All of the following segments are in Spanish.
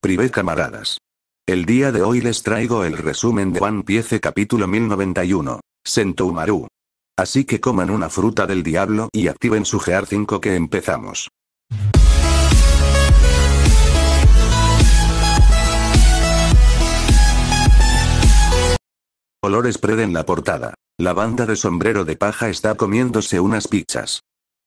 Privé camaradas. El día de hoy les traigo el resumen de One Piece capítulo 1091. Sentoumaru. Así que coman una fruta del diablo y activen su Gear 5 que empezamos. Colores preden la portada. La banda de sombrero de paja está comiéndose unas pizzas.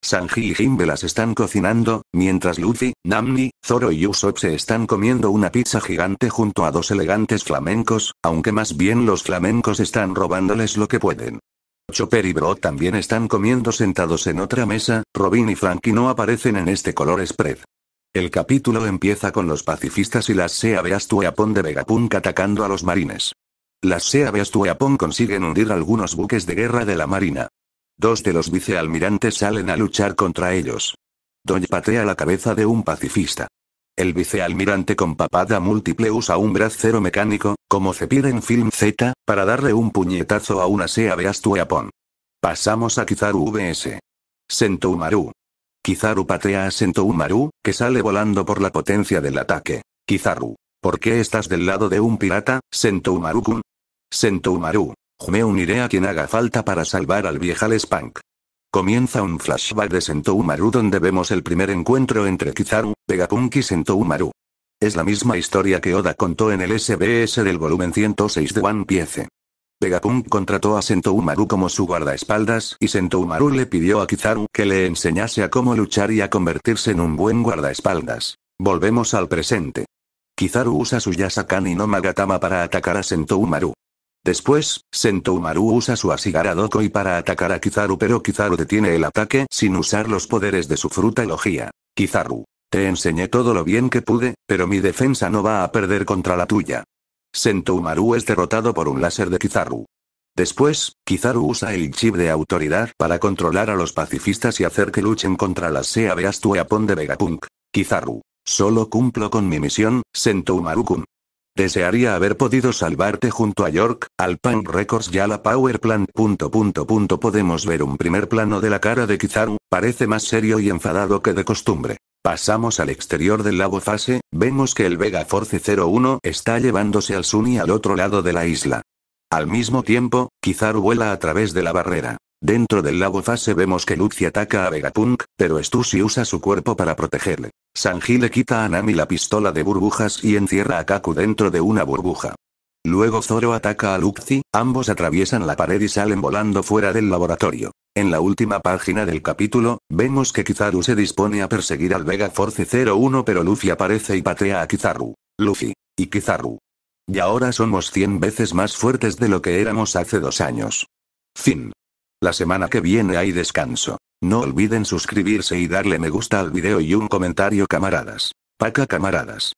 Sanji y Jimbe las están cocinando, mientras Luffy, Namni, Zoro y Usopp se están comiendo una pizza gigante junto a dos elegantes flamencos, aunque más bien los flamencos están robándoles lo que pueden. Chopper y Bro también están comiendo sentados en otra mesa, Robin y Frankie no aparecen en este color spread. El capítulo empieza con los pacifistas y las Sea Beastueapon de Vegapunk atacando a los marines. Las Sea Beastueapon consiguen hundir algunos buques de guerra de la marina. Dos de los vicealmirantes salen a luchar contra ellos. Dodge patea la cabeza de un pacifista. El vicealmirante con papada múltiple usa un bracero mecánico, como se pide en Film Z, para darle un puñetazo a una SEA japón. Pasamos a Kizaru VS. Sentoumaru. Kizaru patea a Sentoumaru, que sale volando por la potencia del ataque. Kizaru. ¿Por qué estás del lado de un pirata, Sentomaru-kun? sentoumaru kun sentoumaru me uniré a quien haga falta para salvar al viejo Spank. Comienza un flashback de Sentou Maru donde vemos el primer encuentro entre Kizaru, Pegapunk y Sentou Maru. Es la misma historia que Oda contó en el SBS del volumen 106 de One Piece. Pegapunk contrató a Maru como su guardaespaldas y Maru le pidió a Kizaru que le enseñase a cómo luchar y a convertirse en un buen guardaespaldas. Volvemos al presente. Kizaru usa su Yasakan y no Magatama para atacar a Maru. Después, Sentoumaru usa su Asigara y para atacar a Kizaru pero Kizaru detiene el ataque sin usar los poderes de su fruta elogía. Kizaru. Te enseñé todo lo bien que pude, pero mi defensa no va a perder contra la tuya. Sentoumaru es derrotado por un láser de Kizaru. Después, Kizaru usa el chip de autoridad para controlar a los pacifistas y hacer que luchen contra las Sea Beastu de Vegapunk. Kizaru. Solo cumplo con mi misión, Sentoumaru-kun. Desearía haber podido salvarte junto a York, al Punk Records y a la Power Plant. Podemos ver un primer plano de la cara de Kizaru, parece más serio y enfadado que de costumbre. Pasamos al exterior del lago fase, vemos que el Vega Force 01 está llevándose al y al otro lado de la isla. Al mismo tiempo, Kizaru vuela a través de la barrera. Dentro del lago fase vemos que Luffy ataca a Vegapunk, pero Stussy usa su cuerpo para protegerle. Sanji le quita a Nami la pistola de burbujas y encierra a Kaku dentro de una burbuja. Luego Zoro ataca a Luffy, ambos atraviesan la pared y salen volando fuera del laboratorio. En la última página del capítulo, vemos que Kizaru se dispone a perseguir al Vega Force 01 pero Luffy aparece y patea a Kizaru. Luffy. Y Kizaru. Y ahora somos 100 veces más fuertes de lo que éramos hace dos años. Fin. La semana que viene hay descanso. No olviden suscribirse y darle me gusta al video y un comentario camaradas. Paca camaradas.